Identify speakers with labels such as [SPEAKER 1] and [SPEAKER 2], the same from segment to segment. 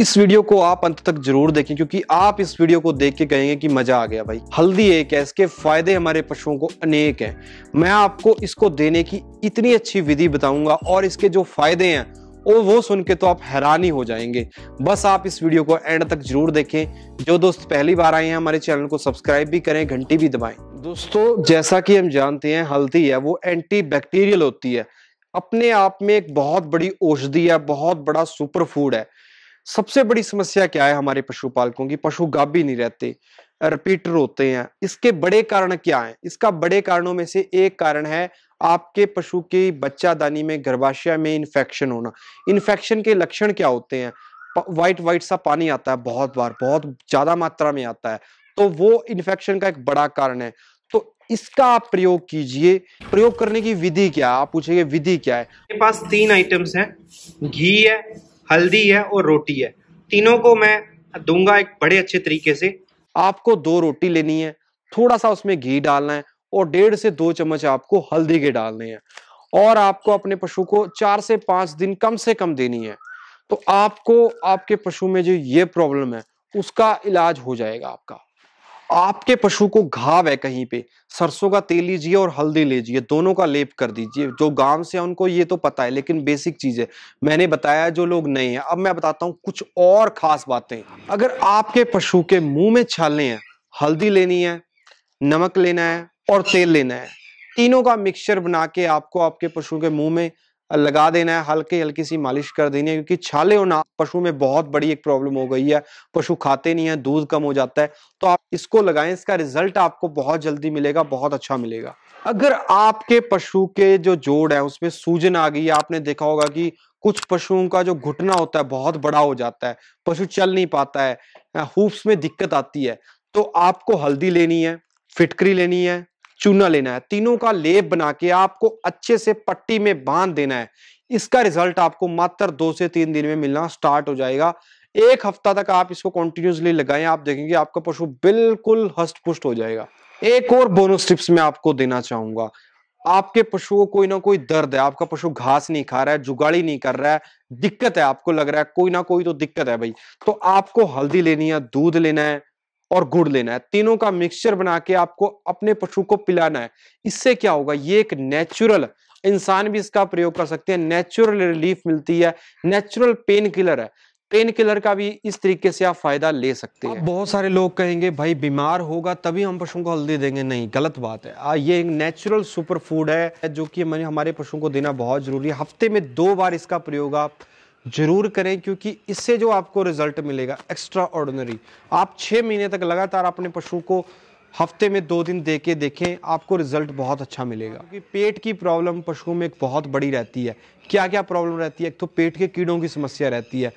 [SPEAKER 1] इस वीडियो को आप अंत तक जरूर देखें क्योंकि आप इस वीडियो को देख के कहेंगे कि मजा आ गया भाई हल्दी एक है इसके फायदे हमारे पशुओं को अनेक हैं मैं आपको इसको देने की इतनी अच्छी विधि बताऊंगा और इसके जो फायदे हैं और वो सुन के तो आप हैरान ही हो जाएंगे बस आप इस वीडियो को एंड तक जरूर देखें जो दोस्त पहली बार आए हैं हमारे चैनल को सब्सक्राइब भी करें घंटी भी दबाएं दोस्तों जैसा कि हम जानते हैं हल्दी है वो एंटी बैक्टीरियल होती है अपने आप में एक बहुत बड़ी औषधि है बहुत बड़ा सुपर फूड है सबसे बड़ी समस्या क्या है हमारे पशुपालकों की पशु भी नहीं रहते रिपीटर होते हैं इसके बड़े कारण क्या हैं इसका बड़े कारणों में से एक कारण है आपके पशु की बच्चादानी में गर्भाशय में इन्फेक्शन होना इन्फेक्शन के लक्षण क्या होते हैं वाइट वाइट सा पानी आता है बहुत बार बहुत ज्यादा मात्रा में आता है तो वो इन्फेक्शन का एक बड़ा कारण है तो इसका आप प्रयोग कीजिए प्रयोग करने की विधि क्या आप पूछेंगे विधि क्या है मेरे पास तीन आइटम्स हैं घी है हल्दी है और रोटी है तीनों को मैं दूंगा एक बड़े अच्छे तरीके से आपको दो रोटी लेनी है थोड़ा सा उसमें घी डालना है और डेढ़ से दो चम्मच आपको हल्दी के डालने हैं और आपको अपने पशु को चार से पांच दिन कम से कम देनी है तो आपको आपके पशु में जो ये प्रॉब्लम है उसका इलाज हो जाएगा आपका आपके पशु को घाव है कहीं पे सरसों का तेल लीजिए और हल्दी लीजिए दोनों का लेप कर दीजिए जो गांव से है उनको ये तो पता है लेकिन बेसिक चीज़ है मैंने बताया जो लोग नए हैं अब मैं बताता हूँ कुछ और खास बातें अगर आपके पशु के मुंह में छालने हैं हल्दी लेनी है नमक लेना है और तेल लेना है तीनों का मिक्सचर बना के आपको आपके पशु के मुंह में लगा देना है हल्की हल्की सी मालिश कर देनी है क्योंकि छाले होना पशु में बहुत बड़ी एक प्रॉब्लम हो गई है पशु खाते नहीं है दूध कम हो जाता है तो आप इसको लगाएं इसका रिजल्ट आपको बहुत जल्दी मिलेगा बहुत अच्छा मिलेगा अगर आपके पशु के जो जोड़ है उसमें सूजन आ गई है आपने देखा होगा कि कुछ पशुओं का जो घुटना होता है बहुत बड़ा हो जाता है पशु चल नहीं पाता है हुप्स में दिक्कत आती है तो आपको हल्दी लेनी है फिटकरी लेनी है चूना लेना है तीनों का लेप बना के आपको अच्छे से पट्टी में बांध देना है इसका रिजल्ट आपको मात्र दो से तीन दिन में मिलना स्टार्ट हो जाएगा एक हफ्ता तक आप इसको कंटिन्यूसली लगाएं आप देखेंगे आपका पशु बिल्कुल हस्तपुष्ट हो जाएगा एक और बोनस टिप्स मैं आपको देना चाहूंगा आपके पशु को कोई ना कोई दर्द है आपका पशु घास नहीं खा रहा है जुगाड़ी नहीं कर रहा है दिक्कत है आपको लग रहा है कोई ना कोई तो दिक्कत है भाई तो आपको हल्दी लेनी है दूध लेना है और गुड़ लेना है तीनों का मिक्सचर बना के आपको अपने पशु को पिलाना है इससे क्या होगा ये एक नेचुरल इंसान भी इसका प्रयोग कर सकते हैं नेचुरल रिलीफ मिलती है नेचुरल पेन किलर है पेन किलर का भी इस तरीके से आप फायदा ले सकते हैं बहुत सारे लोग कहेंगे भाई बीमार होगा तभी हम पशुओं को हल्दी देंगे नहीं गलत बात है आ, ये एक नेचुरल सुपर फूड है जो कि हमारे पशुओं को देना बहुत जरूरी है हफ्ते में दो बार इसका प्रयोग आप जरूर करें क्योंकि इससे जो आपको रिजल्ट मिलेगा एक्स्ट्रा ऑर्डनरी आप छः महीने तक लगातार अपने पशु को हफ्ते में दो दिन दे के देखें आपको रिजल्ट बहुत अच्छा मिलेगा क्योंकि पेट की प्रॉब्लम पशुओं में एक बहुत बड़ी रहती है क्या क्या प्रॉब्लम रहती है एक तो पेट के कीड़ों की समस्या रहती है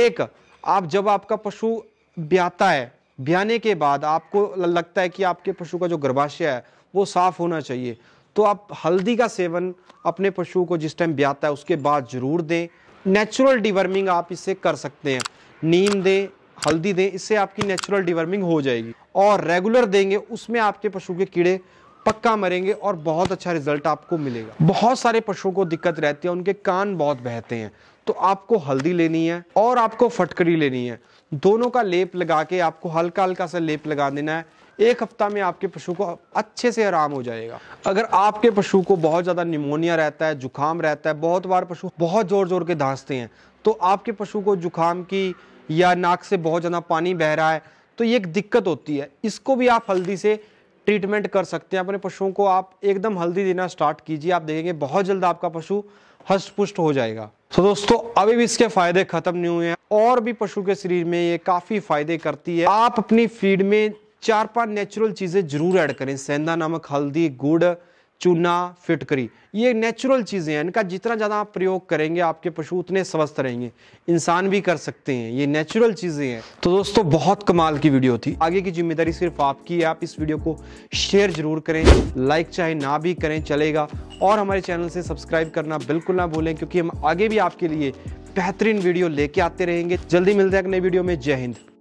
[SPEAKER 1] एक आप जब आपका पशु ब्याता है ब्याने के बाद आपको लगता है कि आपके पशु का जो गर्भाशय है वो साफ होना चाहिए तो आप हल्दी का सेवन अपने पशु को जिस टाइम ब्याता है उसके बाद जरूर दें नेचुरल डिवर्मिंग आप इससे कर सकते हैं नीम दें हल्दी दें इससे आपकी नेचुरल डिवर्मिंग हो जाएगी और रेगुलर देंगे उसमें आपके पशु के कीड़े पक्का मरेंगे और बहुत अच्छा रिजल्ट आपको मिलेगा बहुत सारे पशुओं को दिक्कत रहती है उनके कान बहुत बहते हैं तो आपको हल्दी लेनी है और आपको फटकड़ी लेनी है दोनों का लेप लगा के आपको हल्का हल्का सा लेप लगा देना है एक हफ्ता में आपके पशु को अच्छे से आराम हो जाएगा अगर आपके पशु को बहुत ज़्यादा निमोनिया रहता है जुकाम रहता है बहुत बार पशु बहुत ज़ोर ज़ोर के धांसते हैं तो आपके पशु को जुकाम की या नाक से बहुत ज़्यादा पानी बह रहा है तो ये एक दिक्कत होती है इसको भी आप हल्दी से ट्रीटमेंट कर सकते हैं अपने पशुओं को आप एकदम हल्दी देना स्टार्ट कीजिए आप देखेंगे बहुत जल्द आपका पशु हष्ट हो जाएगा तो दोस्तों अभी भी इसके फायदे खत्म नहीं हुए हैं और भी पशु के शरीर में ये काफी फायदे करती है आप अपनी फीड में चार पांच नेचुरल चीज़ें जरूर ऐड करें सेंधा नमक हल्दी गुड़ चूना फिटकरी ये नेचुरल चीज़ें हैं इनका जितना ज़्यादा आप प्रयोग करेंगे आपके पशु उतने स्वस्थ रहेंगे इंसान भी कर सकते हैं ये नेचुरल चीज़ें हैं तो दोस्तों बहुत कमाल की वीडियो थी आगे की जिम्मेदारी सिर्फ आपकी है आप इस वीडियो को शेयर ज़रूर करें लाइक चाहे ना भी करें चलेगा और हमारे चैनल से सब्सक्राइब करना बिल्कुल ना भूलें क्योंकि हम आगे भी आपके लिए बेहतरीन वीडियो लेके आते रहेंगे जल्दी मिलते हैं एक नई वीडियो में जय हिंद